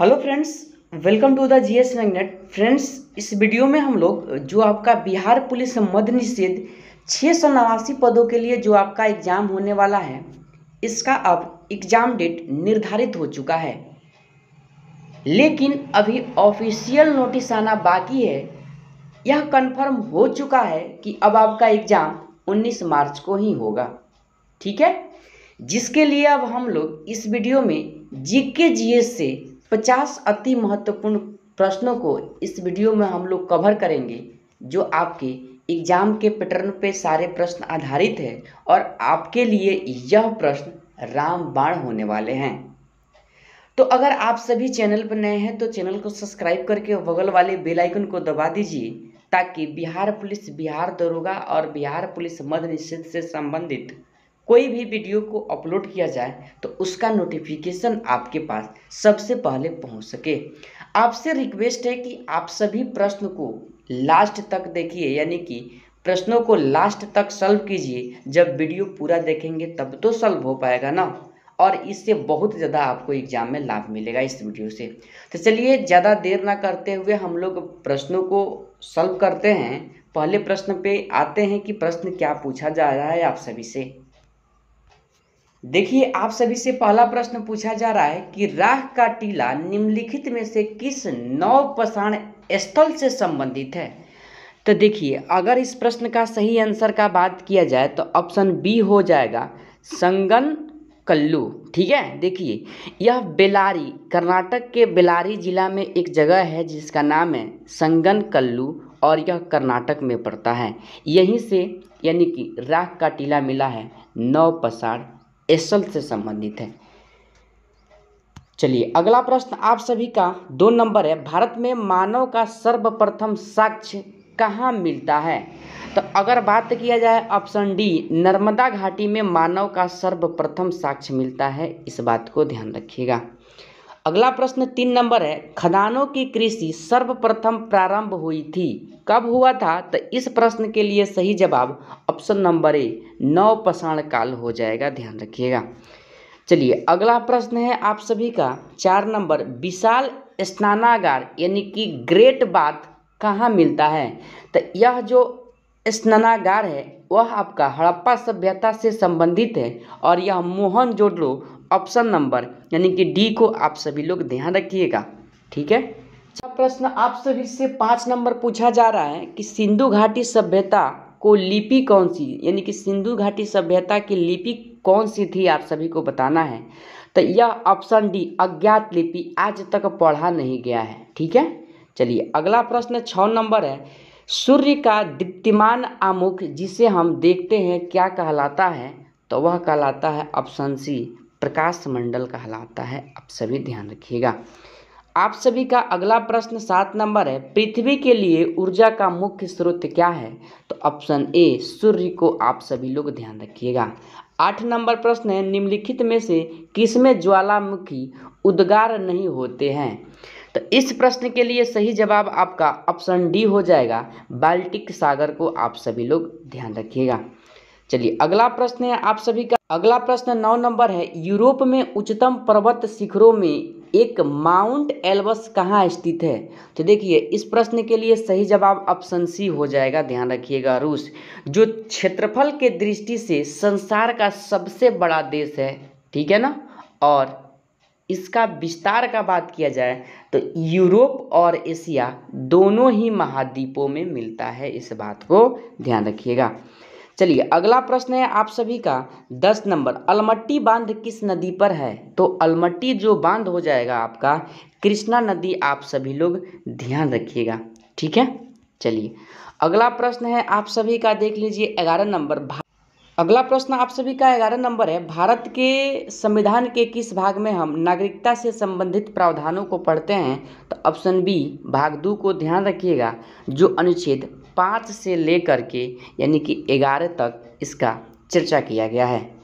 hello friends welcome to the GS magnet friends इस video में हम लोग जो आपका बिहार पुलिस मद निषेध छः सौ नवासी पदों के लिए जो आपका एग्ज़ाम होने वाला है इसका अब एग्ज़ाम डेट निर्धारित हो चुका है लेकिन अभी ऑफिशियल नोटिस आना बाकी है यह कंफर्म हो चुका है कि अब आपका एग्ज़ाम 19 मार्च को ही होगा ठीक है जिसके लिए अब हम लोग इस वीडियो में जी के से पचास अति महत्वपूर्ण प्रश्नों को इस वीडियो में हम लोग कवर करेंगे जो आपके एग्जाम के पैटर्न पे सारे प्रश्न आधारित है और आपके लिए यह प्रश्न रामबाण होने वाले हैं तो अगर आप सभी चैनल पर नए हैं तो चैनल को सब्सक्राइब करके बगल वाले बेल आइकन को दबा दीजिए ताकि बिहार पुलिस बिहार दरोगा और बिहार पुलिस मद निषेध से संबंधित कोई भी वीडियो को अपलोड किया जाए तो उसका नोटिफिकेशन आपके पास सबसे पहले पहुंच सके आपसे रिक्वेस्ट है कि आप सभी प्रश्न को लास्ट तक देखिए यानी कि प्रश्नों को लास्ट तक सॉल्व कीजिए जब वीडियो पूरा देखेंगे तब तो सॉल्व हो पाएगा ना और इससे बहुत ज़्यादा आपको एग्जाम में लाभ मिलेगा इस वीडियो से तो चलिए ज़्यादा देर ना करते हुए हम लोग प्रश्नों को सॉल्व करते हैं पहले प्रश्न पे आते हैं कि प्रश्न क्या पूछा जा रहा है आप सभी से देखिए आप सभी से पहला प्रश्न पूछा जा रहा है कि राह का टीला निम्नलिखित में से किस नौ पषाण स्थल से संबंधित है तो देखिए अगर इस प्रश्न का सही आंसर का बात किया जाए तो ऑप्शन बी हो जाएगा संगन कल्लू ठीक है देखिए यह बेलारी कर्नाटक के बेलारी जिला में एक जगह है जिसका नाम है संगन कल्लू और यह कर्नाटक में पड़ता है यहीं से यानी कि राख का टीला मिला है नौ पसाड़ एसल से संबंधित है चलिए अगला प्रश्न आप सभी का दो नंबर है भारत में मानव का सर्वप्रथम साक्ष्य कहाँ मिलता है तो अगर बात किया जाए ऑप्शन डी नर्मदा घाटी में मानव का सर्वप्रथम साक्ष्य मिलता है इस बात को ध्यान रखिएगा अगला प्रश्न तीन नंबर है खदानों की कृषि सर्वप्रथम प्रारंभ हुई थी कब हुआ था तो इस प्रश्न के लिए सही जवाब ऑप्शन नंबर ए नवपाषाण काल हो जाएगा ध्यान रखिएगा चलिए अगला प्रश्न है आप सभी का चार नंबर विशाल स्नानागार यानी कि ग्रेट बाथ कहाँ मिलता है तो यह जो स्नानागार है वह आपका हड़प्पा सभ्यता से संबंधित है और यह मोहन जोडलो ऑप्शन नंबर यानी कि डी को आप सभी लोग ध्यान रखिएगा ठीक है प्रश्न आप सभी से पाँच नंबर पूछा जा रहा है कि सिंधु घाटी सभ्यता को लिपि कौन सी यानी कि सिंधु घाटी सभ्यता की लिपि कौन सी थी आप सभी को बताना है तो यह ऑप्शन डी अज्ञात लिपि आज तक पढ़ा नहीं गया है ठीक है चलिए अगला प्रश्न छ नंबर है सूर्य का दीप्तिमान आमुख जिसे हम देखते हैं क्या कहलाता है तो वह कहलाता है ऑप्शन सी प्रकाश मंडल कहलाता है आप सभी ध्यान रखिएगा आप सभी का अगला प्रश्न सात नंबर है पृथ्वी के लिए ऊर्जा का मुख्य स्रोत क्या है तो ऑप्शन ए सूर्य को आप सभी लोग ध्यान रखिएगा आठ नंबर प्रश्न है निम्नलिखित में से किसमें ज्वालामुखी उद्गार नहीं होते हैं तो इस प्रश्न के लिए सही जवाब आपका ऑप्शन डी हो जाएगा बाल्टिक सागर को आप सभी लोग ध्यान रखिएगा चलिए अगला प्रश्न है आप सभी का अगला प्रश्न नौ नंबर है यूरोप में उच्चतम पर्वत शिखरों में एक माउंट एल्बस कहाँ स्थित है तो देखिए इस प्रश्न के लिए सही जवाब ऑप्शन सी हो जाएगा ध्यान रखिएगा रूस जो क्षेत्रफल के दृष्टि से संसार का सबसे बड़ा देश है ठीक है ना और इसका विस्तार का बात किया जाए तो यूरोप और एशिया दोनों ही महाद्वीपों में मिलता है इस बात को ध्यान रखिएगा चलिए अगला प्रश्न है आप सभी का दस नंबर अलमट्टी बांध किस नदी पर है तो अलमट्टी जो बांध हो जाएगा आपका कृष्णा नदी आप सभी लोग ध्यान रखिएगा ठीक है चलिए अगला प्रश्न है आप सभी का देख लीजिए ग्यारह नंबर अगला प्रश्न आप सभी का ग्यारह नंबर है भारत के संविधान के किस भाग में हम नागरिकता से संबंधित प्रावधानों को पढ़ते हैं तो ऑप्शन बी भाग दो को ध्यान रखिएगा जो अनुच्छेद पाँच से लेकर के यानी कि ग्यारह तक इसका चर्चा किया गया है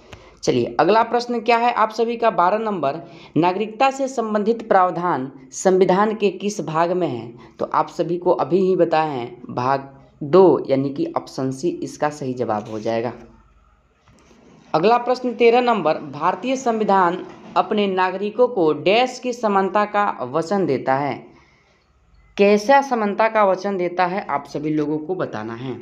चलिए अगला प्रश्न क्या है आप सभी का बारह नंबर नागरिकता से संबंधित प्रावधान संविधान के किस भाग में है तो आप सभी को अभी ही बताए हैं भाग दो यानी कि ऑप्शन सी इसका सही जवाब हो जाएगा अगला प्रश्न तेरह नंबर भारतीय संविधान अपने नागरिकों को डैश की समानता का वचन देता है कैसा समानता का वचन देता है आप सभी लोगों को बताना है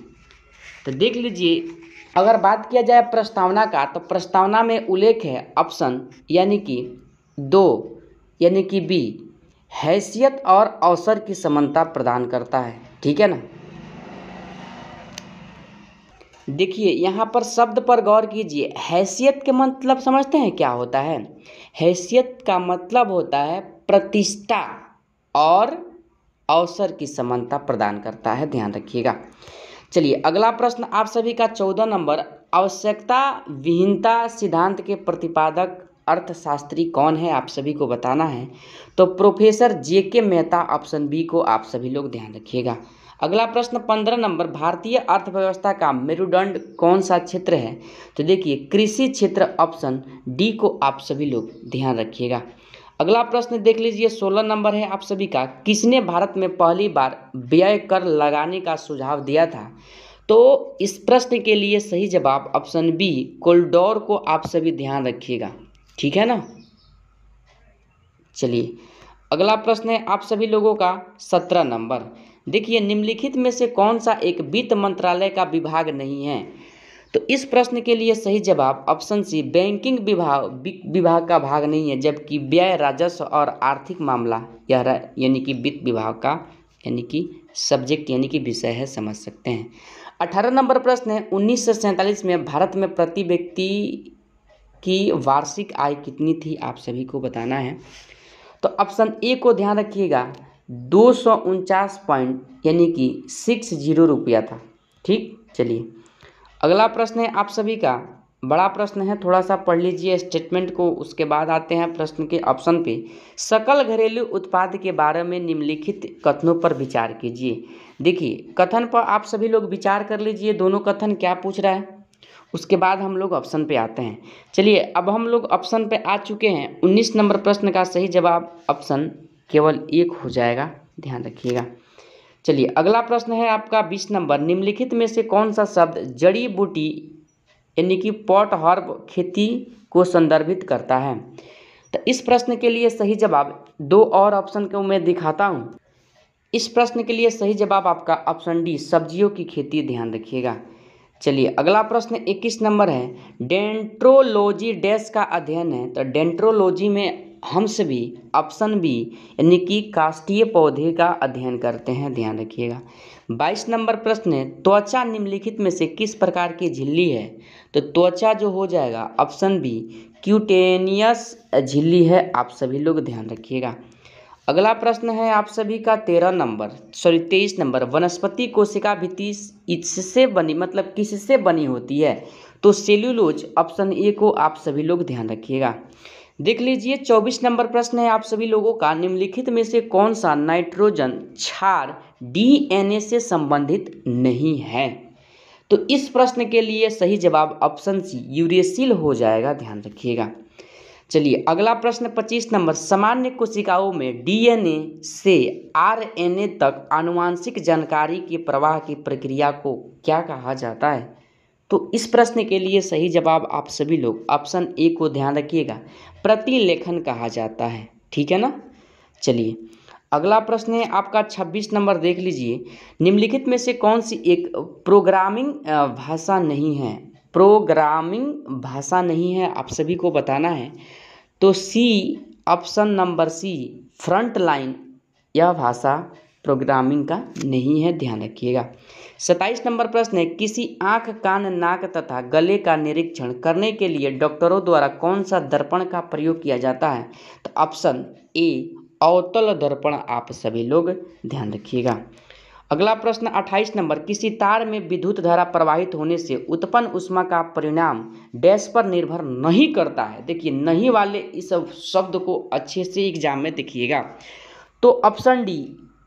तो देख लीजिए अगर बात किया जाए प्रस्तावना का तो प्रस्तावना में उल्लेख है ऑप्शन यानी कि दो यानी कि बी हैसियत और अवसर की समानता प्रदान करता है ठीक है ना देखिए यहाँ पर शब्द पर गौर कीजिए हैसियत के मतलब समझते हैं क्या होता है हैसियत का मतलब होता है प्रतिष्ठा और अवसर की समानता प्रदान करता है ध्यान रखिएगा चलिए अगला प्रश्न आप सभी का चौदह नंबर आवश्यकता विहीनता सिद्धांत के प्रतिपादक अर्थशास्त्री कौन है आप सभी को बताना है तो प्रोफेसर जे के मेहता ऑप्शन बी को आप सभी लोग ध्यान रखिएगा अगला प्रश्न पंद्रह नंबर भारतीय अर्थव्यवस्था का मेरुदंड कौन सा क्षेत्र है तो देखिए कृषि क्षेत्र ऑप्शन डी को आप सभी लोग ध्यान रखिएगा अगला प्रश्न देख लीजिए सोलह नंबर है आप सभी का किसने भारत में पहली बार व्यय कर लगाने का सुझाव दिया था तो इस प्रश्न के लिए सही जवाब ऑप्शन बी कोल्डोर को आप सभी ध्यान रखिएगा ठीक है ना चलिए अगला प्रश्न है आप सभी लोगों का सत्रह नंबर देखिए निम्नलिखित में से कौन सा एक वित्त मंत्रालय का विभाग नहीं है तो इस प्रश्न के लिए सही जवाब ऑप्शन सी बैंकिंग विभाग विभाग का भाग नहीं है जबकि व्यय राजस्व और आर्थिक मामला यह यानी कि वित्त विभाग का यानी कि सब्जेक्ट यानी कि विषय है समझ सकते हैं अठारह नंबर प्रश्न है उन्नीस में भारत में प्रति व्यक्ति की वार्षिक आय कितनी थी आप सभी को बताना है तो ऑप्शन ए को ध्यान रखिएगा दो सौ उनचास पॉइंट यानी कि सिक्स जीरो रुपया था ठीक चलिए अगला प्रश्न है आप सभी का बड़ा प्रश्न है थोड़ा सा पढ़ लीजिए स्टेटमेंट को उसके बाद आते हैं प्रश्न के ऑप्शन पे सकल घरेलू उत्पाद के बारे में निम्नलिखित कथनों पर विचार कीजिए देखिए कथन पर आप सभी लोग विचार कर लीजिए दोनों कथन क्या पूछ रहा है उसके बाद हम लोग ऑप्शन पे आते हैं चलिए अब हम लोग ऑप्शन पे आ चुके हैं उन्नीस नंबर प्रश्न का सही जवाब ऑप्शन केवल एक हो जाएगा ध्यान रखिएगा चलिए अगला प्रश्न है आपका बीस नंबर निम्नलिखित में से कौन सा शब्द जड़ी बूटी यानी कि पॉट हर्ब खेती को संदर्भित करता है तो इस प्रश्न के लिए सही जवाब दो और ऑप्शन को मैं दिखाता हूँ इस प्रश्न के लिए सही जवाब आपका ऑप्शन डी सब्जियों की खेती ध्यान रखिएगा चलिए अगला प्रश्न 21 नंबर है डेंट्रोलॉजी डैश का अध्ययन है तो डेंट्रोलॉजी में हंस सभी ऑप्शन बी यानी कि काष्ठीय पौधे का अध्ययन करते हैं ध्यान रखिएगा बाईस नंबर प्रश्न है त्वचा निम्नलिखित में से किस प्रकार की झिल्ली है तो त्वचा जो हो जाएगा ऑप्शन बी क्यूटेनियस झिल्ली है आप सभी लोग ध्यान रखिएगा अगला प्रश्न है आप सभी का तेरह नंबर सॉरी तेईस नंबर वनस्पति कोशिका भित्ति इससे बनी मतलब किससे बनी होती है तो सेल्यूलोज ऑप्शन ए को आप सभी लोग ध्यान रखिएगा देख लीजिए चौबीस नंबर प्रश्न है आप सभी लोगों का निम्नलिखित में से कौन सा नाइट्रोजन छार डीएनए से संबंधित नहीं है तो इस प्रश्न के लिए सही जवाब ऑप्शन सी यूरेसिल हो जाएगा ध्यान रखिएगा चलिए अगला प्रश्न 25 नंबर सामान्य कोशिकाओं में डीएनए से आरएनए तक आनुवांशिक जानकारी के प्रवाह की प्रक्रिया को क्या कहा जाता है तो इस प्रश्न के लिए सही जवाब आप सभी लोग ऑप्शन ए को ध्यान रखिएगा प्रतिलेखन कहा जाता है ठीक है ना चलिए अगला प्रश्न है आपका 26 नंबर देख लीजिए निम्नलिखित में से कौन सी एक प्रोग्रामिंग भाषा नहीं है प्रोग्रामिंग भाषा नहीं है आप सभी को बताना है तो C option number C front line यह भाषा प्रोग्रामिंग का नहीं है ध्यान रखिएगा सत्ताईस नंबर प्रश्न है किसी आँख कान नाक तथा गले का निरीक्षण करने के लिए डॉक्टरों द्वारा कौन सा दर्पण का प्रयोग किया जाता है तो ऑप्शन ए अवतल दर्पण आप सभी लोग ध्यान रखिएगा अगला प्रश्न 28 नंबर किसी तार में विद्युत धारा प्रवाहित होने से उत्पन्न उष्मा का परिणाम डैश पर निर्भर नहीं करता है देखिए नहीं वाले इस शब्द को अच्छे से एग्जाम में देखिएगा तो ऑप्शन डी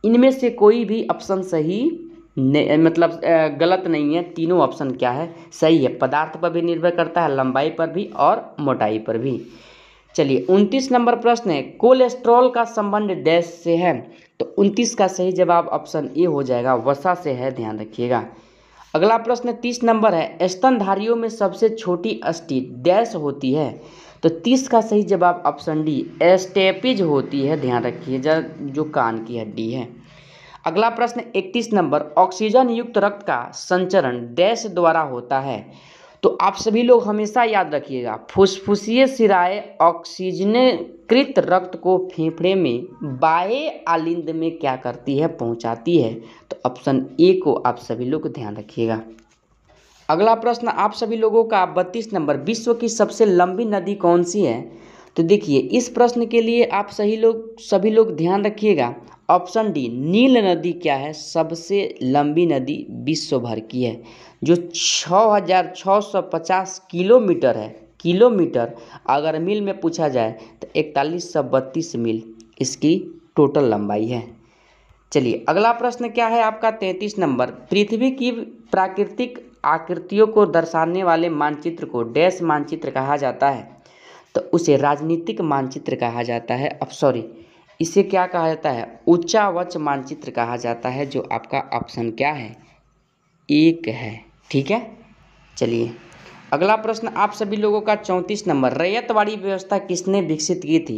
इनमें से कोई भी ऑप्शन सही नहीं मतलब गलत नहीं है तीनों ऑप्शन क्या है सही है पदार्थ पर भी निर्भर करता है लंबाई पर भी और मोटाई पर भी चलिए उनतीस नंबर प्रश्न है कोलेस्ट्रॉल का संबंध डैश से है तो उनतीस का सही जवाब ऑप्शन ए हो जाएगा वसा से है ध्यान रखिएगा अगला प्रश्न तीस नंबर है स्तनधारियों में सबसे छोटी अस्थि डैश होती है तो तीस का सही जवाब ऑप्शन डी एस्टेपिज होती है ध्यान रखिए जो कान की हड्डी है अगला प्रश्न इकतीस नंबर ऑक्सीजन युक्त रक्त का संचरण डैश द्वारा होता है तो आप सभी लोग हमेशा याद रखिएगा फुसफुसीय सिराए ऑक्सीजनकृत रक्त को फेफड़े में बाएं आलिंद में क्या करती है पहुंचाती है तो ऑप्शन ए को आप सभी लोग ध्यान रखिएगा अगला प्रश्न आप सभी लोगों का बत्तीस नंबर विश्व की सबसे लंबी नदी कौन सी है तो देखिए इस प्रश्न के लिए आप सही लोग सभी लोग ध्यान रखिएगा ऑप्शन डी नील नदी क्या है सबसे लंबी नदी विश्व भर की है जो 6,650 किलोमीटर है किलोमीटर अगर मील में पूछा जाए तो इकतालीस सौ बत्तीस मील इसकी टोटल लंबाई है चलिए अगला प्रश्न क्या है आपका तैंतीस नंबर पृथ्वी की प्राकृतिक आकृतियों को दर्शाने वाले मानचित्र को डैश मानचित्र कहा जाता है तो उसे राजनीतिक मानचित्र कहा जाता है अब सॉरी इसे क्या कहा जाता है उच्चावच मानचित्र कहा जाता है जो आपका ऑप्शन क्या है एक है ठीक है चलिए अगला प्रश्न आप सभी लोगों का चौंतीस नंबर रैयतवाड़ी व्यवस्था किसने विकसित की थी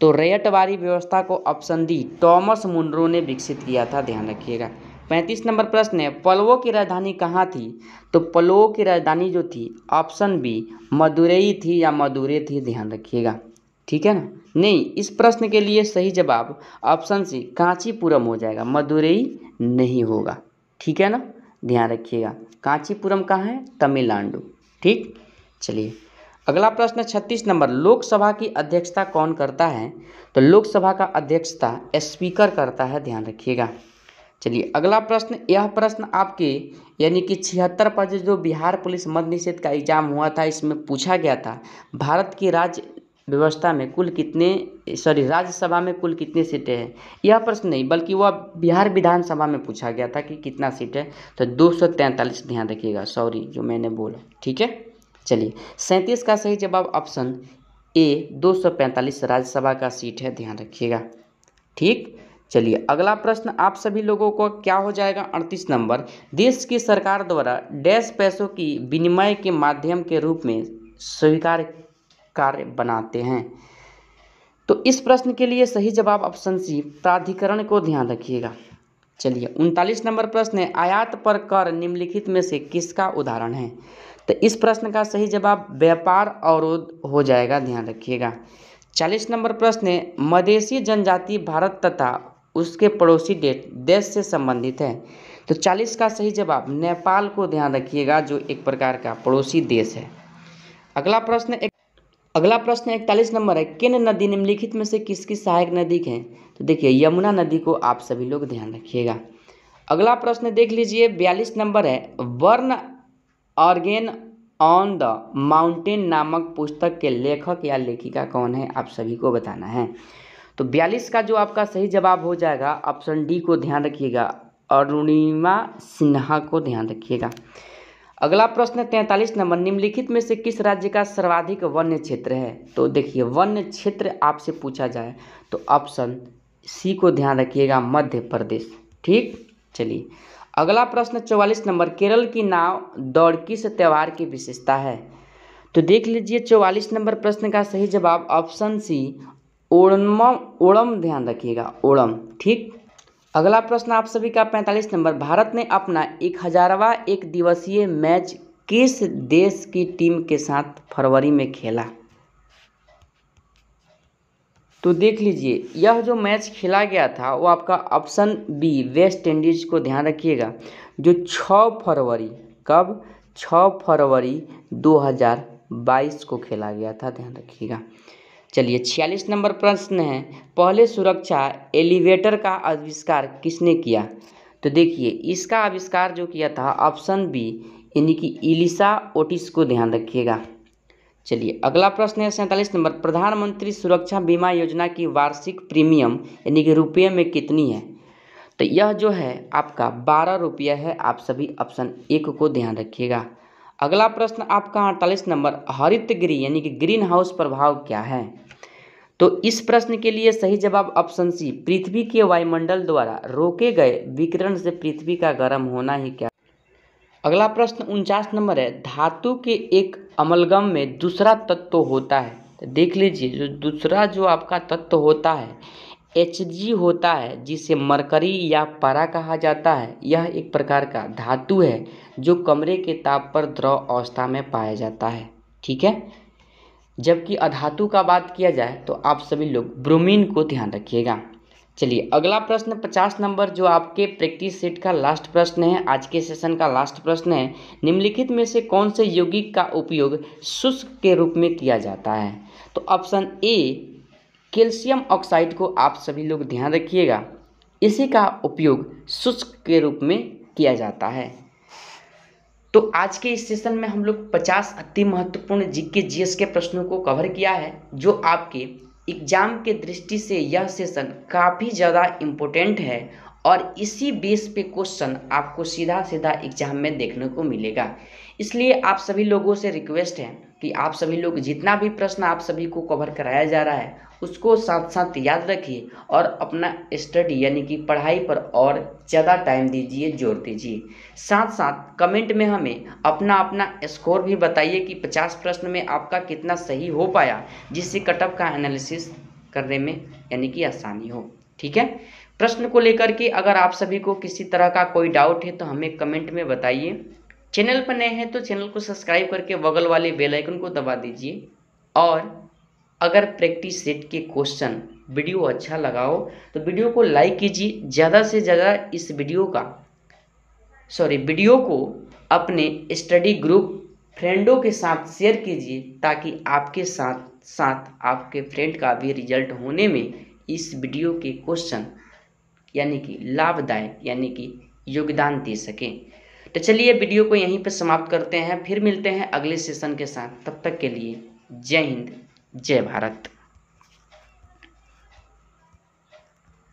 तो रैयतवाड़ी व्यवस्था को ऑप्शन डी टॉमस मुंड्रो ने विकसित किया था ध्यान रखिएगा पैंतीस नंबर प्रश्न है पलवों की राजधानी कहाँ थी तो पलवों की राजधानी जो थी ऑप्शन बी मदुरई थी या मदुरे थी ध्यान रखिएगा ठीक है ना नहीं इस प्रश्न के लिए सही जवाब ऑप्शन सी कांचीपुरम हो जाएगा मदुरई नहीं होगा ठीक है ना ध्यान रखिएगा कांचीपुरम कहाँ है तमिलनाडु ठीक चलिए अगला प्रश्न छत्तीस नंबर लोकसभा की अध्यक्षता कौन करता है तो लोकसभा का अध्यक्षता स्पीकर करता है ध्यान रखिएगा चलिए अगला प्रश्न यह प्रश्न आपके यानी कि छिहत्तर पर जो बिहार पुलिस मद निषेध का एग्जाम हुआ था इसमें पूछा गया था भारत की राज्य व्यवस्था में कुल कितने सॉरी राज्यसभा में कुल कितने सीटें हैं यह प्रश्न नहीं बल्कि वह बिहार विधानसभा में पूछा गया था कि कितना सीट है तो दो सौ तैंतालीस ध्यान रखिएगा सॉरी जो मैंने बोला ठीक है चलिए सैंतीस का सही जवाब ऑप्शन ए दो सौ पैंतालीस राज्यसभा का सीट है ध्यान रखिएगा ठीक चलिए अगला प्रश्न आप सभी लोगों को क्या हो जाएगा अड़तीस नंबर देश की सरकार द्वारा डैश पैसों की विनिमय के माध्यम के रूप में स्वीकार कार्य बनाते हैं तो इस प्रश्न के लिए सही जवाब ऑप्शन सी प्राधिकरण को ध्यान रखिएगा चलिए उनतालीस नंबर प्रश्न है आयात पर कर निम्नलिखित में से किसका उदाहरण है तो इस प्रश्न का सही जवाब व्यापार अवरोध हो जाएगा ध्यान रखिएगा चालीस नंबर प्रश्न है मदेशी जनजाति भारत तथा उसके पड़ोसी डेट देश से संबंधित है तो चालीस का सही जवाब नेपाल को ध्यान रखिएगा जो एक प्रकार का पड़ोसी देश है अगला प्रश्न अगला प्रश्न इकतालीस नंबर है किन नदी निम्नलिखित में से किसकी सहायक नदी है तो देखिए यमुना नदी को आप सभी लोग ध्यान रखिएगा अगला प्रश्न देख लीजिए बयालीस नंबर है वर्ण ऑर्गेन ऑन द माउंटेन नामक पुस्तक के लेखक या लेखिका कौन है आप सभी को बताना है तो बयालीस का जो आपका सही जवाब हो जाएगा ऑप्शन डी को ध्यान रखिएगा अरुणिमा सिन्हा को ध्यान रखिएगा अगला प्रश्न तैंतालीस नंबर निम्नलिखित में से किस राज्य का सर्वाधिक वन्य क्षेत्र है तो देखिए वन्य क्षेत्र आपसे पूछा जाए तो ऑप्शन सी को ध्यान रखिएगा मध्य प्रदेश ठीक चलिए अगला प्रश्न चौवालीस नंबर केरल की नाव दौड़ किस त्यौहार की विशेषता है तो देख लीजिए चौवालीस नंबर प्रश्न का सही जवाब ऑप्शन सी ओणम ओणम ध्यान रखिएगा ओणम ठीक अगला प्रश्न आप सभी का 45 नंबर भारत ने अपना एक हजारवा एक दिवसीय मैच किस देश की टीम के साथ फरवरी में खेला तो देख लीजिए यह जो मैच खेला गया था वो आपका ऑप्शन बी वेस्ट इंडीज को ध्यान रखिएगा जो 6 फरवरी कब 6 फरवरी 2022 को खेला गया था ध्यान रखिएगा चलिए छियालीस नंबर प्रश्न है पहले सुरक्षा एलिवेटर का आविष्कार किसने किया तो देखिए इसका आविष्कार जो किया था ऑप्शन बी यानी कि इलिसा ओटिस को ध्यान रखिएगा चलिए अगला प्रश्न है सैंतालीस नंबर प्रधानमंत्री सुरक्षा बीमा योजना की वार्षिक प्रीमियम यानी कि रुपये में कितनी है तो यह जो है आपका बारह रुपये है आप सभी ऑप्शन एक को ध्यान रखिएगा अगला प्रश्न आपका अड़तालीस नंबर हरित गिरी यानी कि ग्रीन हाउस प्रभाव क्या है तो इस प्रश्न के लिए सही जवाब ऑप्शन सी पृथ्वी के वायुमंडल द्वारा रोके गए विकिरण से पृथ्वी का गर्म होना ही क्या अगला प्रश्न उनचास नंबर है धातु के एक अमलगम में दूसरा तत्व होता है देख लीजिए जो दूसरा जो आपका तत्व होता है एच जी होता है जिसे मरकरी या पारा कहा जाता है यह एक प्रकार का धातु है जो कमरे के ताप पर द्रव अवस्था में पाया जाता है ठीक है जबकि अधातु का बात किया जाए तो आप सभी लोग ब्रोमीन को ध्यान रखिएगा चलिए अगला प्रश्न पचास नंबर जो आपके प्रैक्टिस सेट का लास्ट प्रश्न है आज के सेशन का लास्ट प्रश्न है निम्नलिखित में से कौन से यौगिक का उपयोग शुष्क के रूप में किया जाता है तो ऑप्शन ए कैल्शियम ऑक्साइड को आप सभी लोग ध्यान रखिएगा इसी का उपयोग शुष्क के रूप में किया जाता है तो आज के इस सेशन में हम लोग 50 अति महत्वपूर्ण जीके जीएस के प्रश्नों को कवर किया है जो आपके एग्जाम के दृष्टि से यह सेशन काफ़ी ज़्यादा इम्पोर्टेंट है और इसी बेस पे क्वेश्चन आपको सीधा सीधा एग्जाम में देखने को मिलेगा इसलिए आप सभी लोगों से रिक्वेस्ट है कि आप सभी लोग जितना भी प्रश्न आप सभी को कवर कराया जा रहा है उसको साथ साथ याद रखिए और अपना स्टडी यानी कि पढ़ाई पर और ज़्यादा टाइम दीजिए जोर दीजिए साथ साथ कमेंट में हमें अपना अपना स्कोर भी बताइए कि 50 प्रश्न में आपका कितना सही हो पाया जिससे कटअप का एनालिसिस करने में यानी कि आसानी हो ठीक है प्रश्न को लेकर के अगर आप सभी को किसी तरह का कोई डाउट है तो हमें कमेंट में बताइए चैनल पर नए हैं तो चैनल को सब्सक्राइब करके बगल वाले बेल आइकन को दबा दीजिए और अगर प्रैक्टिस सेट के क्वेश्चन वीडियो अच्छा लगाओ तो वीडियो को लाइक कीजिए ज़्यादा से ज़्यादा इस वीडियो का सॉरी वीडियो को अपने स्टडी ग्रुप फ्रेंडों के साथ शेयर कीजिए ताकि आपके साथ साथ आपके फ्रेंड का भी रिजल्ट होने में इस वीडियो के क्वेश्चन यानी कि लाभदायक यानी कि योगदान दे सकें तो चलिए वीडियो को यहीं पर समाप्त करते हैं फिर मिलते हैं अगले सेशन के साथ तब तक के लिए जय हिंद जय भारत